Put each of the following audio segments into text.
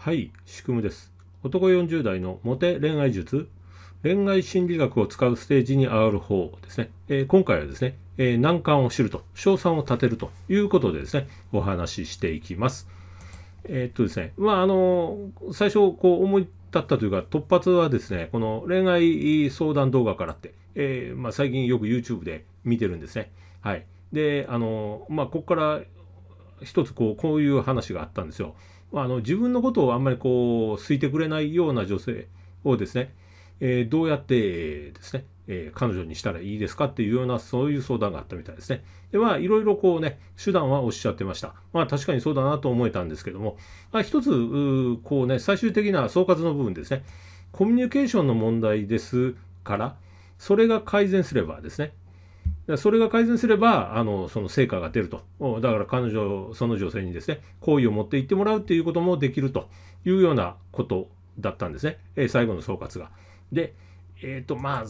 はい、仕組みです。男40代のモテ恋愛術、恋愛心理学を使うステージに上がる方ですね。えー、今回はですね、えー、難関を知ると、賞賛を立てるということでですね、お話ししていきます。えー、っとですね、まあ、あの、最初、こう思い立ったというか、突発はですね、この恋愛相談動画からって、えー、まあ、最近よく YouTube で見てるんですね。はい。で、あの、まあ、ここから一つこう、こういう話があったんですよ。あの自分のことをあんまりこう、好いてくれないような女性をですね、えー、どうやってですね、えー、彼女にしたらいいですかっていうような、そういう相談があったみたいですね。で、まあ、いろいろこうね、手段はおっしゃってました。まあ、確かにそうだなと思えたんですけども、まあ、一つ、こうね、最終的な総括の部分ですね、コミュニケーションの問題ですから、それが改善すればですね、それが改善すれば、あの、その成果が出ると。だから彼女、その女性にですね、好意を持っていってもらうっていうこともできるというようなことだったんですね。え最後の総括が。で、えっ、ー、と、まあ、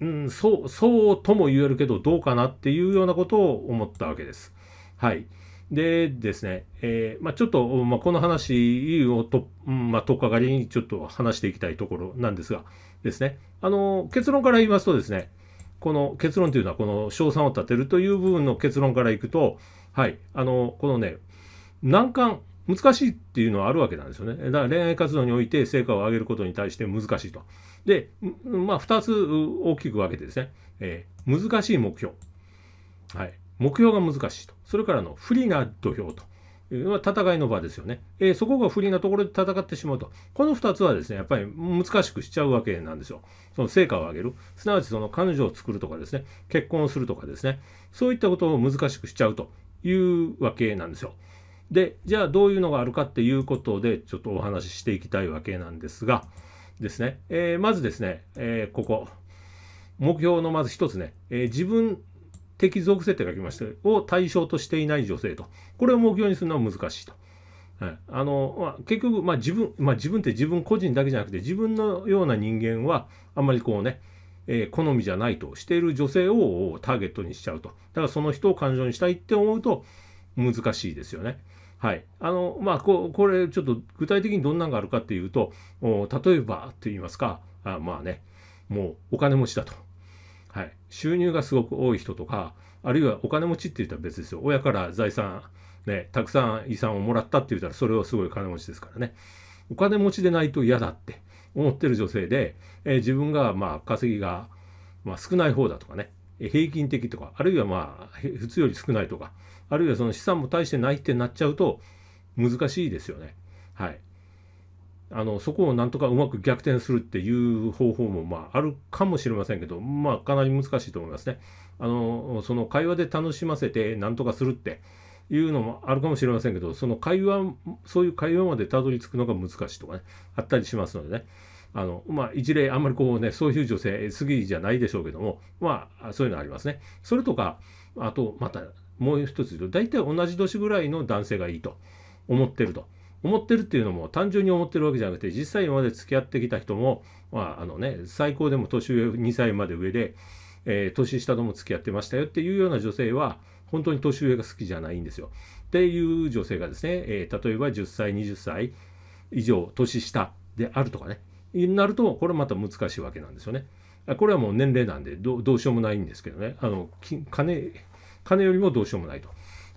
うん、そう、そうとも言えるけど、どうかなっていうようなことを思ったわけです。はい。でですね、えー、まあ、ちょっと、まあ、この話をと、まあ、とっかかりにちょっと話していきたいところなんですが、ですね、あの、結論から言いますとですね、この結論というのは、この賞賛を立てるという部分の結論からいくと、はい、あの、このね、難関、難しいっていうのはあるわけなんですよね。だから恋愛活動において成果を上げることに対して難しいと。で、まあ、2つ大きく分けてですね、えー、難しい目標、はい、目標が難しいと、それからの不利な土俵と、戦いの場ですよね、えー、そこが不利なところで戦ってしまうとこの2つはですねやっぱり難しくしちゃうわけなんですよその成果を上げるすなわちその彼女を作るとかですね結婚をするとかですねそういったことを難しくしちゃうというわけなんですよでじゃあどういうのがあるかっていうことでちょっとお話ししていきたいわけなんですがですね、えー、まずですね、えー、ここ目標のまず1つね、えー、自分適属性って書きましたを対象としていない女性と。これを目標にするのは難しいと。はい、あの、まあ、結局、まあ、自分、まあ、自分って自分個人だけじゃなくて自分のような人間はあんまりこうね、えー、好みじゃないとしている女性をターゲットにしちゃうと。だからその人を感情にしたいって思うと難しいですよね。はい。あの、まあこ、これちょっと具体的にどんなんがあるかっていうと、例えばって言いますか、あまあね、もうお金持ちだと。はい、収入がすごく多い人とかあるいはお金持ちって言ったら別ですよ親から財産、ね、たくさん遺産をもらったって言ったらそれはすごい金持ちですからねお金持ちでないと嫌だって思ってる女性で、えー、自分がまあ稼ぎが、まあ、少ない方だとかね平均的とかあるいはまあ普通より少ないとかあるいはその資産も大してないってなっちゃうと難しいですよね。はい、あのそこをなんとかうまく逆転するっていう方法もまああるかもしれませんけど、まあ、かなり難しいと思いますね。あのその会話で楽しませてなんとかするっていうのもあるかもしれませんけどその会話そういう会話までたどり着くのが難しいとかねあったりしますのでね。あのまあ、一例あんまりこうねそういう女性すぎじゃないでしょうけどもまあそういうのありますね。それとかあとまたもう一つ言うと大体同じ年ぐらいの男性がいいと思ってると。思ってるっていうのも単純に思ってるわけじゃなくて実際今まで付き合ってきた人も、まああのね、最高でも年上2歳まで上で、えー、年下とも付き合ってましたよっていうような女性は本当に年上が好きじゃないんですよ。っていう女性がですね、えー、例えば10歳20歳以上年下であるとかねになるとこれまた難しいわけなんですよね。これはもう年齢なんでどうしようもないんですけどねあの金金よりもどうしようもないと。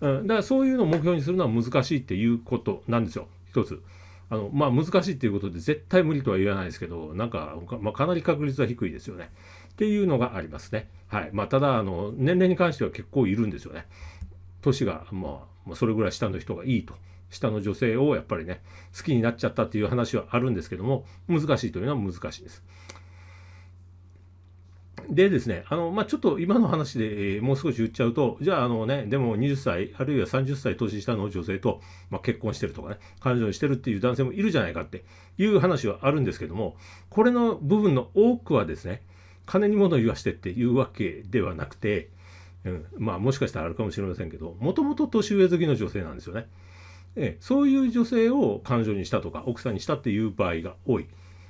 うん、だからそういうのを目標にするのは難しいっていうことなんですよ一つ。あのまあ、難しいっていうことで絶対無理とは言わないですけどなんかか,、まあ、かなり確率は低いですよねっていうのがありますね。はいまあ、ただあの年齢に関しては結構いるんですよね。年が、まあ、それぐらい下の人がいいと下の女性をやっぱりね好きになっちゃったっていう話はあるんですけども難しいというのは難しいです。でですね、あの、まあ、ちょっと今の話で、えー、もう少し言っちゃうと、じゃあ、あのね、でも20歳、あるいは30歳年下の女性と、まあ、結婚してるとかね、彼女にしてるっていう男性もいるじゃないかっていう話はあるんですけども、これの部分の多くはですね、金に物言わしてっていうわけではなくて、うん、まあ、もしかしたらあるかもしれませんけど、もともと年上好きの女性なんですよね。えー、そういう女性を彼女にしたとか、奥さんにしたっていう場合が多い。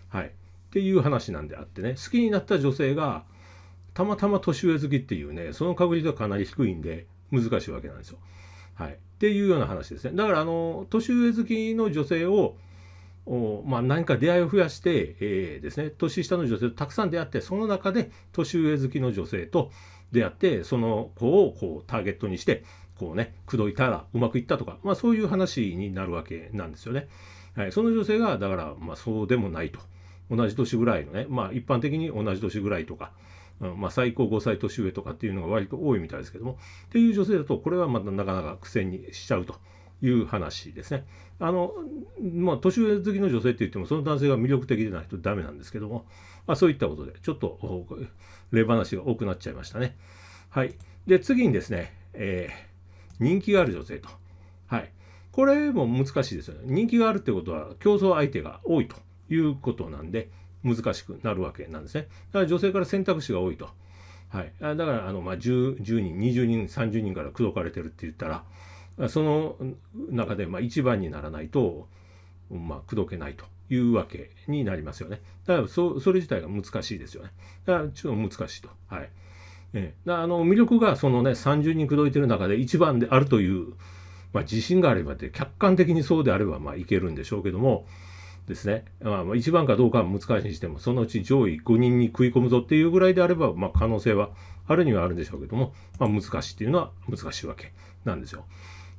はい。っていう話なんであってね、好きになった女性が、たまたま年上好きっていうね、その確率はかなり低いんで、難しいわけなんですよ。はい。っていうような話ですね。だから、あの、年上好きの女性を、おまあ、何か出会いを増やして、えー、ですね、年下の女性とたくさん出会って、その中で年上好きの女性と出会って、その子をこうターゲットにして、こうね、口説いたらうまくいったとか、まあ、そういう話になるわけなんですよね。はい、その女性が、だから、まあ、そうでもないと。同じ年ぐらいのね、まあ、一般的に同じ年ぐらいとか、うんまあ、最高5歳年上とかっていうのが割と多いみたいですけども、っていう女性だと、これはまたなかなか苦戦にしちゃうと。いう話ですね。あの、まあ、年上好きの女性って言っても、その男性が魅力的でないとダメなんですけども、まあ、そういったことで、ちょっと、例話が多くなっちゃいましたね。はい。で、次にですね、えー、人気がある女性と。はい。これも難しいですよね。人気があるってことは、競争相手が多いということなんで、難しくなるわけなんですね。だから女性から選択肢が多いと。はい、だからあの、まあ10、10, 人20人30人から口説かれてるって言ったらその中でまあ一番にならないと、まあ、口説けないというわけになりますよね。だからそそれ自体が難しいですよね。だからちょっと難しいと。はいえあの魅力がその、ね、30人口説いてる中で一番であるという、まあ、自信があればって客観的にそうであればまあいけるんでしょうけども。ですね、まあ、1番かどうかは難しいにしても、そのうち上位5人に食い込むぞっていうぐらいであれば、まあ、可能性はあるにはあるんでしょうけども、まあ、難しいっていうのは難しいわけなんですよ。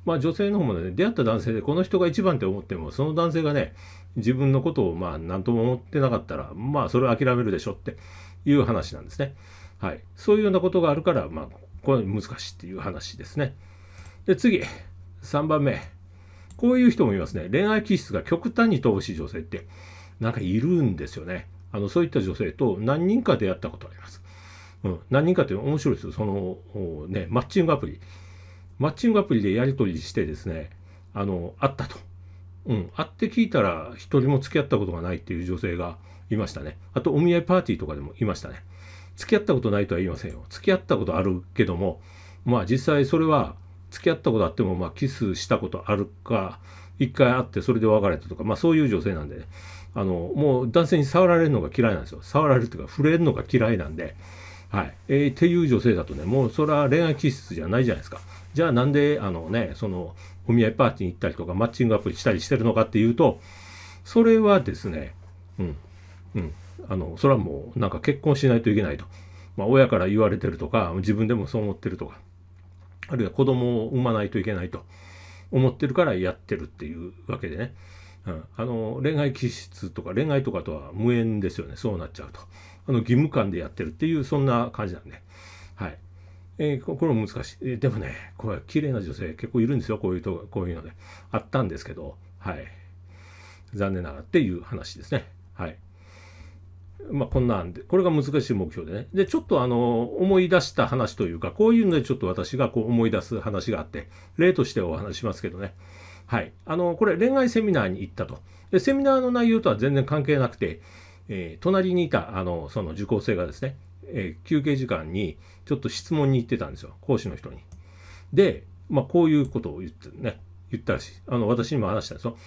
まあ、女性の方もね、出会った男性でこの人が一番って思っても、その男性がね、自分のことをまあ何とも思ってなかったら、まあそれを諦めるでしょっていう話なんですね。はい。そういうようなことがあるから、まあ、これ難しいっていう話ですね。で、次、3番目。こういう人もいますね。恋愛気質が極端に乏しい女性って、なんかいるんですよね。あの、そういった女性と何人か出会ったことあります。うん。何人かって面白いですよ。その、ね、マッチングアプリ。マッチングアプリでやり取りしてですね、あの、会ったと。うん。会って聞いたら、一人も付き合ったことがないっていう女性がいましたね。あと、お見合いパーティーとかでもいましたね。付き合ったことないとは言いませんよ。付き合ったことあるけども、まあ実際それは付き合ったことあっても、まあ、キスしたことあるか、一回会ってそれで別れたとか、まあ、そういう女性なんで、ね、あの、もう男性に触られるのが嫌いなんですよ。触られるというか、触れるのが嫌いなんで、はい。えー、っていう女性だとね、もうそれは恋愛気質じゃないじゃないですか。じゃあなんで、あのね、その、お見合いパーティーに行ったりとか、マッチングアプリしたりしてるのかっていうと、それはですね、うん、うん、あの、それはもう、なんか結婚しないといけないと。まあ、親から言われてるとか、自分でもそう思ってるとか。あるいは子供を産まないといけないと思ってるからやってるっていうわけでね、うん、あの恋愛気質とか恋愛とかとは無縁ですよねそうなっちゃうとあの義務感でやってるっていうそんな感じなんで、はい、えー、これも難しい、えー、でもねこれ綺麗な女性結構いるんですよこういうとこういうのであったんですけどはい残念ながらっていう話ですねはいまあ、こんなんで、これが難しい目標でね。で、ちょっとあの、思い出した話というか、こういうのでちょっと私がこう思い出す話があって、例としてお話しますけどね。はい。あの、これ恋愛セミナーに行ったと。で、セミナーの内容とは全然関係なくて、えー、隣にいた、あの、その受講生がですね、えー、休憩時間にちょっと質問に行ってたんですよ。講師の人に。で、まあ、こういうことを言ってね。言ったらしい。あの、私にも話したんですよ。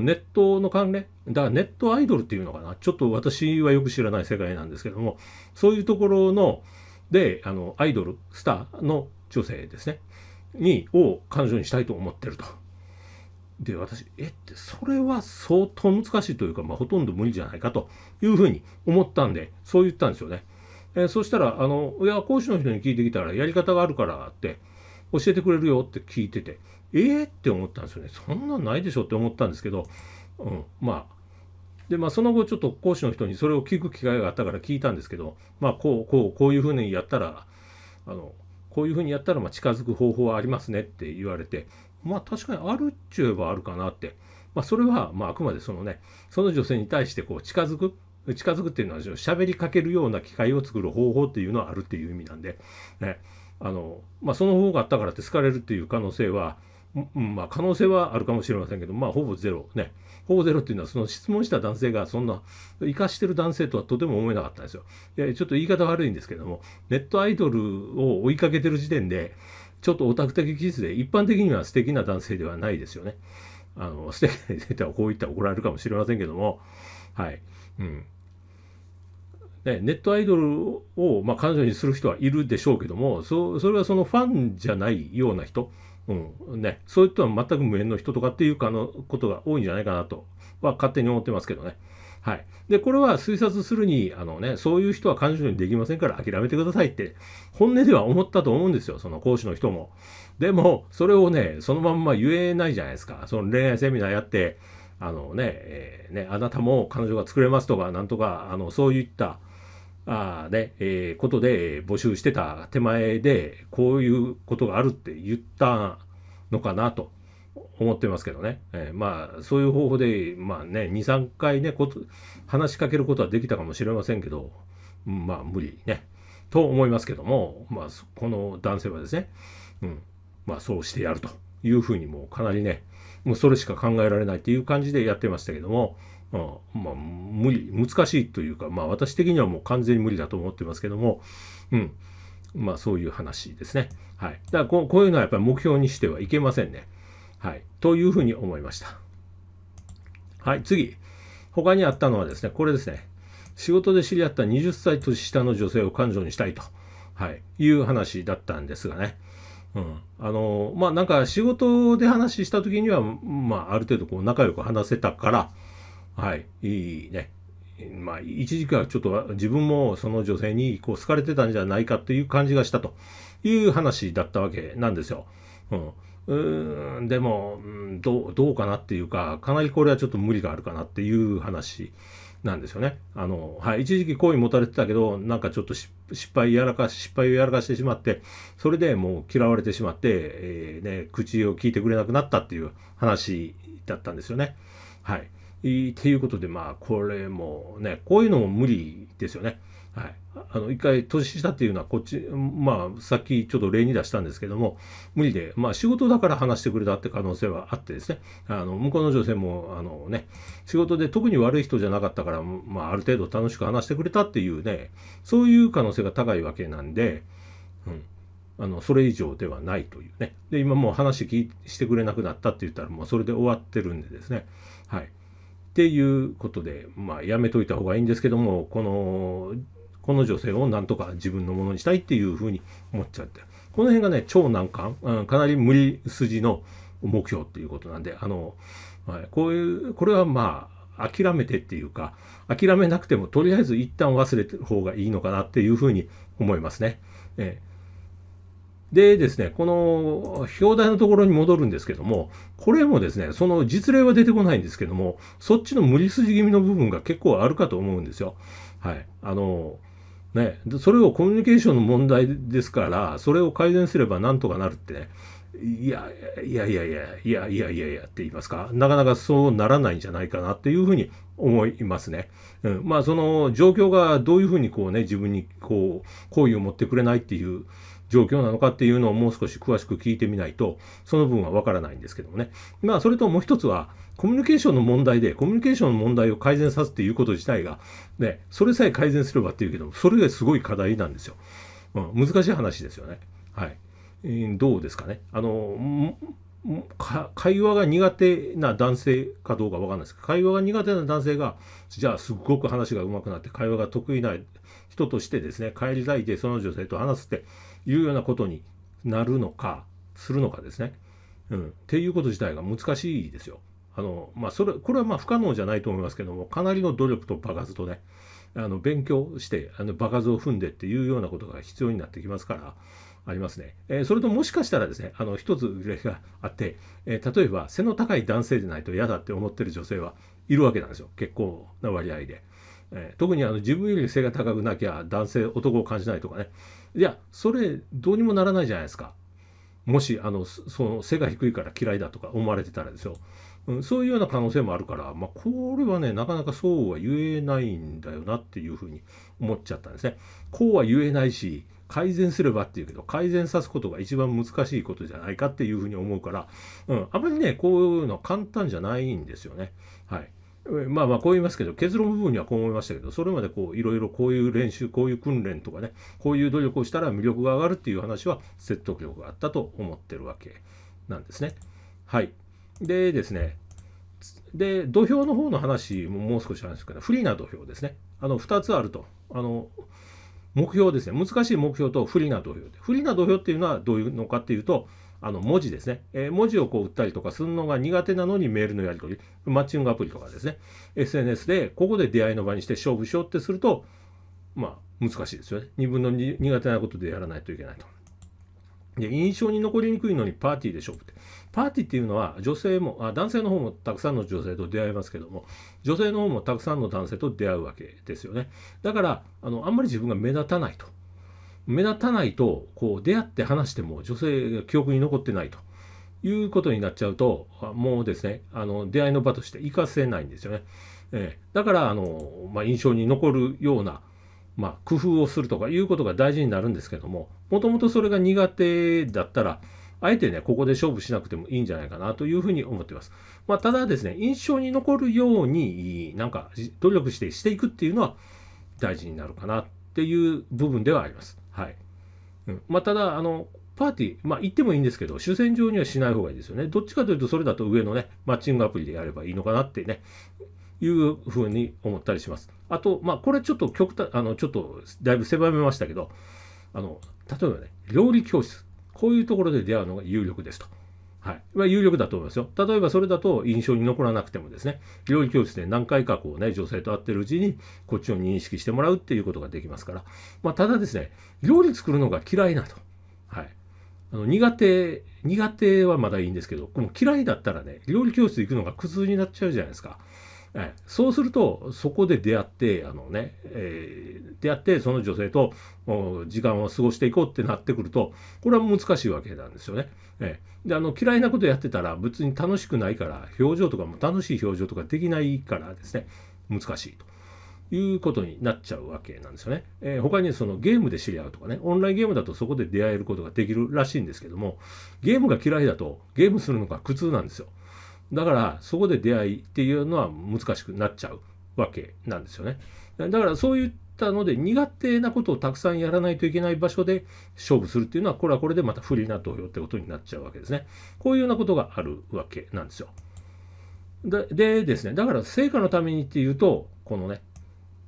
ネットの関連、だからネットアイドルっていうのかな。ちょっと私はよく知らない世界なんですけども、そういうところの、で、あの、アイドル、スターの女性ですね。に、を彼女にしたいと思ってると。で、私、えって、それは相当難しいというか、まあ、ほとんど無理じゃないかというふうに思ったんで、そう言ったんですよね。えー、そしたら、あの、いや、講師の人に聞いてきたら、やり方があるからって、教えてくれるよって聞いてて、えーって思ったんですよねそんなんないでしょって思ったんですけど、うん、まあでまあその後ちょっと講師の人にそれを聞く機会があったから聞いたんですけどまあこうこうこういうふうにやったらあのこういうふうにやったらま近づく方法はありますねって言われてまあ確かにあるっちゅえばあるかなって、まあ、それはまああくまでそのねその女性に対してこう近づく近づくっていうのはしゃべりかけるような機会を作る方法っていうのはあるっていう意味なんで、ねあのまあ、その方があったからって好かれるっていう可能性はまあ、可能性はあるかもしれませんけど、まあ、ほぼゼロね。ほぼゼロっていうのは、その質問した男性が、そんな、生かしてる男性とはとても思えなかったんですよ。いや、ちょっと言い方悪いんですけども、ネットアイドルを追いかけてる時点で、ちょっとオタク的技術で、一般的には素敵な男性ではないですよね。あの、素敵なデはこういったら怒られるかもしれませんけども、はい。うん。ね、ネットアイドルを、まあ、彼女にする人はいるでしょうけどもそそれはそのファンじゃないような人うんね、そういった全く無縁の人とかっていうかのことが多いんじゃないかなとは勝手に思ってますけどね。はい、でこれは推察するにあの、ね、そういう人は彼女にできませんから諦めてくださいって本音では思ったと思うんですよ、その講師の人も。でも、それをね、そのまんま言えないじゃないですか、その恋愛セミナーやって、あのね、えー、ねあなたも彼女が作れますとか、なんとかあのそういった。あねえー、ことで募集してた手前でこういうことがあるって言ったのかなと思ってますけどね、えー、まあそういう方法でまあね23回ねこと話しかけることはできたかもしれませんけどまあ無理ねと思いますけども、まあ、この男性はですね、うんまあ、そうしてやるというふうにもうかなりねもうそれしか考えられないっていう感じでやってましたけども。うん、まあ、無理、難しいというか、まあ、私的にはもう完全に無理だと思ってますけども、うん。まあ、そういう話ですね。はい。だからこう、こういうのはやっぱり目標にしてはいけませんね。はい。というふうに思いました。はい、次。他にあったのはですね、これですね。仕事で知り合った20歳年下の女性を感情にしたいと、はい、いう話だったんですがね。うん、あのまあなんか仕事で話した時にはまあある程度こう仲良く話せたからはい、いいね。まあ、一時期はちょっと自分もその女性にこう好かれてたんじゃないかという感じがしたという話だったわけなんですよ。うん、うんでもどう、どうかなっていうか、かなりこれはちょっと無理があるかなっていう話なんですよね。あの、はい、一時期好意持たれてたけど、なんかちょっと失敗やらかし、失敗をやらかしてしまって、それでもう嫌われてしまって、えー、ね、口を聞いてくれなくなったっていう話だったんですよね。はい。えー、っていうことで、まあ、これもね、こういうのも無理ですよね。はい。あの、一回年下っていうのは、こっち、まあ、さっきちょっと例に出したんですけども、無理で、まあ、仕事だから話してくれたって可能性はあってですね、あの、向こうの女性も、あのね、仕事で特に悪い人じゃなかったから、まあ、ある程度楽しく話してくれたっていうね、そういう可能性が高いわけなんで、うん。あの、それ以上ではないというね。で、今もう話聞いしてくれなくなったって言ったら、もうそれで終わってるんでですね、はい。っていうことで、まあ、やめといた方がいいんですけども、この、この女性をなんとか自分のものにしたいっていうふうに思っちゃって。この辺がね、超難関、うん、かなり無理筋の目標っていうことなんで、あの、はい、こういう、これはまあ、諦めてっていうか、諦めなくても、とりあえず一旦忘れた方がいいのかなっていうふうに思いますね。えーでですね、この表題のところに戻るんですけども、これもですね、その実例は出てこないんですけども、そっちの無理筋気味の部分が結構あるかと思うんですよ。はい。あの、ね、それをコミュニケーションの問題ですから、それを改善すればなんとかなるってね、いやいやいやいやいやいやいやいやって言いますか、なかなかそうならないんじゃないかなっていうふうに思いますね。うん、まあその状況がどういうふうにこうね、自分にこう好意を持ってくれないっていう状況なのかっていうのをもう少し詳しく聞いてみないと、その分はわからないんですけどもね。まあ、それともう一つは、コミュニケーションの問題で、コミュニケーションの問題を改善さすっていうこと自体が、ね、それさえ改善すればっていうけども、それがすごい課題なんですよ。うん、難しい話ですよね。はい。えー、どうですかね。あの、会話が苦手な男性かどうかわかんないですけど、会話が苦手な男性が、じゃあすっごく話が上手くなって、会話が得意な人としてですね、帰りたいでその女性と話すって、いうようなことになるのか、するのかですね。うん、っていうこと自体が難しいですよ。あの、まあ、それ、これはまあ不可能じゃないと思いますけども、かなりの努力と場数とね、あの、勉強して、あの、場数を踏んでっていうようなことが必要になってきますから、ありますね。えー、それともしかしたらですね、あの、一つ例があって、えー、例えば背の高い男性でないと嫌だって思ってる女性はいるわけなんですよ。結構な割合で。えー、特にあの自分より背が高くなきゃ男性男を感じないとかねいやそれどうにもならないじゃないですかもしあのその背が低いから嫌いだとか思われてたらですよ、うん、そういうような可能性もあるから、まあ、これはねなかなかそうは言えないんだよなっていうふうに思っちゃったんですねこうは言えないし改善すればっていうけど改善さすことが一番難しいことじゃないかっていうふうに思うから、うん、あまりねこういうの簡単じゃないんですよねはい。まあまあこう言いますけど結論部分にはこう思いましたけどそれまでこういろいろこういう練習こういう訓練とかねこういう努力をしたら魅力が上がるっていう話は説得力があったと思ってるわけなんですね。はいでですねで土俵の方の話ももう少し話すけど不利な土俵ですねあの2つあるとあの目標ですね難しい目標と不利な土俵で不利な土俵っていうのはどういうのかっていうとあの文字ですね、えー、文字をこう打ったりとかするのが苦手なのにメールのやり取り、マッチングアプリとかですね、SNS でここで出会いの場にして勝負しようってすると、まあ難しいですよね。2分の2苦手なことでやらないといけないと。で印象に残りにくいのにパーティーで勝負って。パーティーっていうのは女性もあ、男性の方もたくさんの女性と出会いますけども、女性の方もたくさんの男性と出会うわけですよね。だから、あのあんまり自分が目立たないと。目立たないとこう出会って話しても女性が記憶に残ってないということになっちゃうともうですねあの出会いの場として生かせないんですよね。えー、だからあの、まあ、印象に残るような、まあ、工夫をするとかいうことが大事になるんですけどももともとそれが苦手だったらあえてねここで勝負しなくてもいいんじゃないかなというふうに思ってます。まあ、ただですね印象に残るようになんか努力してしていくっていうのは大事になるかなっていう部分ではあります。はい。うん、まあ、ただ、あの、パーティー、まあ、行ってもいいんですけど、主戦場にはしない方がいいですよね。どっちかというと、それだと上のね、マッチングアプリでやればいいのかなってね、いうふうに思ったりします。あと、まあ、これちょっと極端、あの、ちょっと、だいぶ狭めましたけど、あの、例えばね、料理教室、こういうところで出会うのが有力ですと。はい、は有力だと思いますよ。例えばそれだと印象に残らなくてもですね、料理教室で何回かこうね、女性と会ってるうちに、こっちを認識してもらうっていうことができますから、まあ、ただですね、料理作るのが嫌いなと。はい。あの苦手、苦手はまだいいんですけど、この嫌いだったらね、料理教室行くのが苦痛になっちゃうじゃないですか。はい、そうするとそこで出会ってあのね、えー、出会ってその女性と時間を過ごしていこうってなってくるとこれは難しいわけなんですよね。えー、であの嫌いなことやってたら別に楽しくないから表情とかも楽しい表情とかできないからですね難しいと。いうことになっちゃうわけなんですよね。えー、他にそのゲームで知り合うとかね、オンラインゲームだとそこで出会えることができるらしいんですけども、ゲームが嫌いだとゲームするのが苦痛なんですよ。だからそこで出会いっていうのは難しくなっちゃうわけなんですよね。だからそういったので苦手なことをたくさんやらないといけない場所で勝負するっていうのはこれはこれでまた不利な投票ってことになっちゃうわけですね。こういうようなことがあるわけなんですよ。ででですねだから成果のためにっていうとこのね、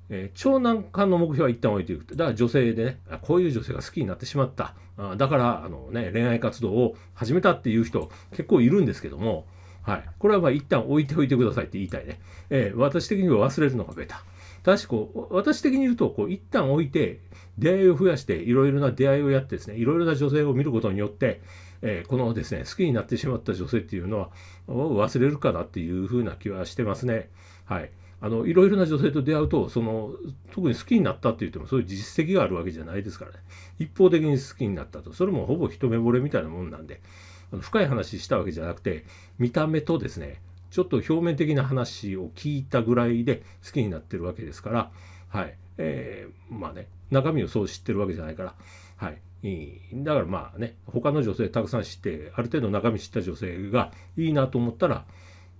えー、長男間の目標は一旦置いていくだから女性でねあこういう女性が好きになってしまったあだからあの、ね、恋愛活動を始めたっていう人結構いるんですけどもはい、これはまあ一旦置いておいてくださいって言いたいね、えー、私的には忘れるのがベタただし私的に言うとこう一旦置いて出会いを増やしていろいろな出会いをやってですねいろいろな女性を見ることによって、えー、このですね好きになってしまった女性っていうのは忘れるかなっていうふうな気はしてますねはいあのいろいろな女性と出会うとその特に好きになったって言ってもそういう実績があるわけじゃないですからね一方的に好きになったとそれもほぼ一目惚れみたいなもんなんであの深い話したわけじゃなくて見た目とですねちょっと表面的な話を聞いたぐらいで好きになってるわけですからはいえー、まあね中身をそう知ってるわけじゃないからはいだからまあね他の女性たくさん知ってある程度中身知った女性がいいなと思ったら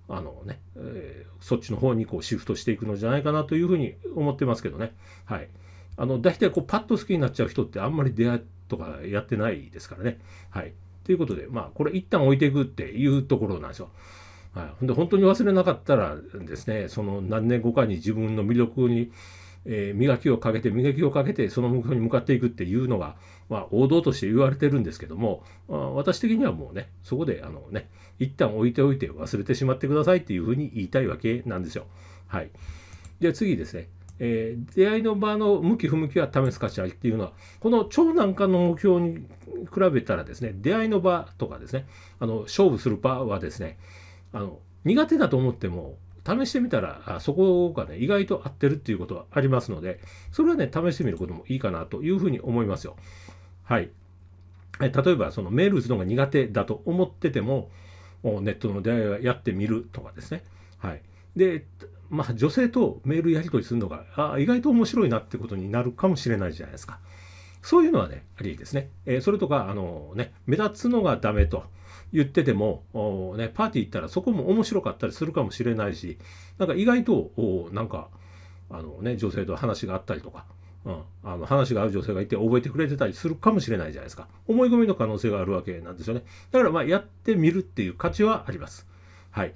あのね、えー、そっちの方にこうシフトしていくのじゃないかなというふうに思ってますけどね。はい。あの、大体こうパッと好きになっちゃう人ってあんまり出会いとかやってないですからね。はい。ということで、まあ、これ一旦置いていくっていうところなんですよ。はい、で本当に忘れなかったらですね、その何年後かに自分の魅力に、えー、磨きをかけて、磨きをかけて、その目標に向かっていくっていうのが、まあ、王道として言われてるんですけども、まあ、私的にはもうね、そこで、あのね、一旦置いておいて忘れてしまってくださいっていうふうに言いたいわけなんですよ。はい。じゃあ次ですね。えー、出会いの場の向き不向きは試す価値ありっていうのはこの長男化の目標に比べたらですね出会いの場とかですねあの勝負する場はですねあの苦手だと思っても試してみたらあそこがね意外と合ってるっていうことはありますのでそれはね試してみることもいいかなというふうに思いますよ。はい例えばそのメール打つのが苦手だと思っててもネットの出会いはやってみるとかですね。はい、でまあ、女性とメールやり取りするのが、あ意外と面白いなってことになるかもしれないじゃないですか。そういうのはね、ありですね。えー、それとか、あのー、ね、目立つのがダメと言ってても、ね、パーティー行ったらそこも面白かったりするかもしれないし、なんか意外と、おなんか、あのね、女性と話があったりとか、うん、あの話が合う女性がいて覚えてくれてたりするかもしれないじゃないですか。思い込みの可能性があるわけなんですよね。だからまあやってみるっていう価値はあります。はい。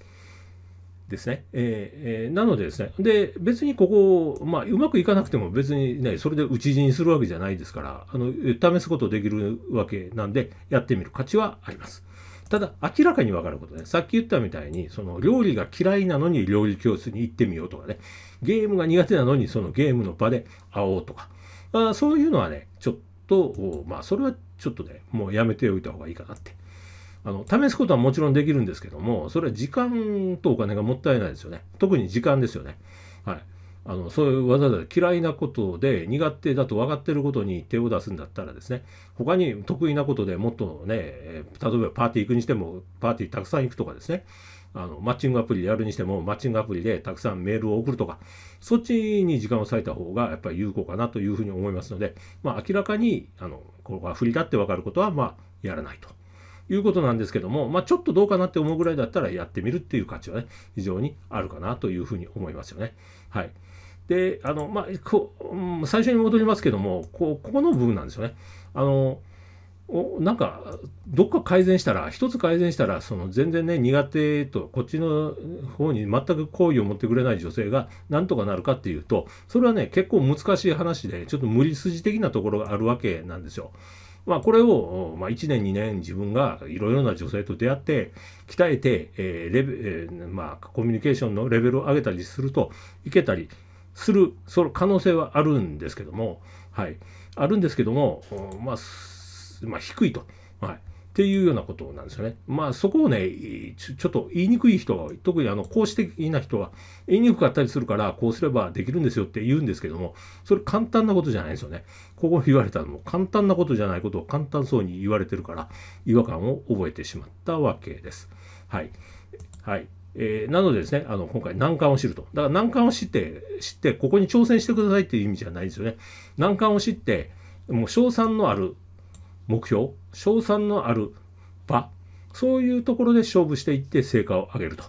ですね。えー、えー、なのでですね、で、別にここ、まあ、うまくいかなくても別にね、それで打ち死にするわけじゃないですから、あの、試すことできるわけなんで、やってみる価値はあります。ただ、明らかにわかることね。さっき言ったみたいに、その、料理が嫌いなのに料理教室に行ってみようとかね、ゲームが苦手なのにそのゲームの場で会おうとか、あそういうのはね、ちょっと、まあ、それはちょっとね、もうやめておいた方がいいかなってあの試すことはもちろんできるんですけどもそれは時間とお金がもったいないですよね特に時間ですよねはいあのそういうわざわざ嫌いなことで苦手だと分かってることに手を出すんだったらですね他に得意なことでもっとね例えばパーティー行くにしてもパーティーたくさん行くとかですねあのマッチングアプリでやるにしてもマッチングアプリでたくさんメールを送るとかそっちに時間を割いた方がやっぱり有効かなというふうに思いますので、まあ、明らかにあのここが不利だって分かることはまあやらないと。いうことなんですけども、まあ、ちょっとどうかなって思うぐらいだったらやってみるっていう価値はね、非常にあるかなというふうに思いますよね。はい。で、あの、まあ、こう最初に戻りますけども、こう、ここの部分なんですよね。あの、おなんかどっか改善したら一つ改善したらその全然ね苦手とこっちの方に全く好意を持ってくれない女性がなんとかなるかっていうとそれはね結構難しい話でちょっと無理筋的なところがあるわけなんですよ。まあ、これを、まあ、1年2年自分がいろいろな女性と出会って鍛えて、えーレベえー、まあ、コミュニケーションのレベルを上げたりするといけたりするその可能性はあるんですけども、はい、あるんですけども、まあ、まあ、低いと。はいっていうようなことなんですよね。まあそこをね、ちょっと言いにくい人は、特にあの講師的な人は言いにくかったりするから、こうすればできるんですよって言うんですけども、それ簡単なことじゃないですよね。ここ言われたのも簡単なことじゃないことを簡単そうに言われてるから、違和感を覚えてしまったわけです。はい。はい。えー、なのでですね、あの、今回難関を知ると。だから難関を知って、知って、ここに挑戦してくださいっていう意味じゃないんですよね。難関を知って、もう賞賛のある目標、賞賛のある場、そういうところで勝負していって成果を上げると。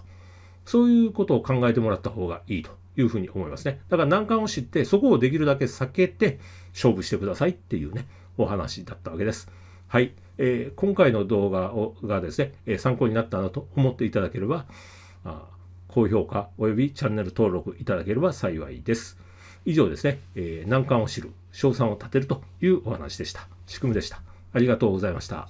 そういうことを考えてもらった方がいいというふうに思いますね。だから難関を知って、そこをできるだけ避けて勝負してくださいっていうね、お話だったわけです。はい。えー、今回の動画をがですね、え参考になったなと思っていただければ、あ高評価及びチャンネル登録いただければ幸いです。以上ですね、えー、難関を知る、賞賛を立てるというお話でした。仕組みでした。ありがとうございました。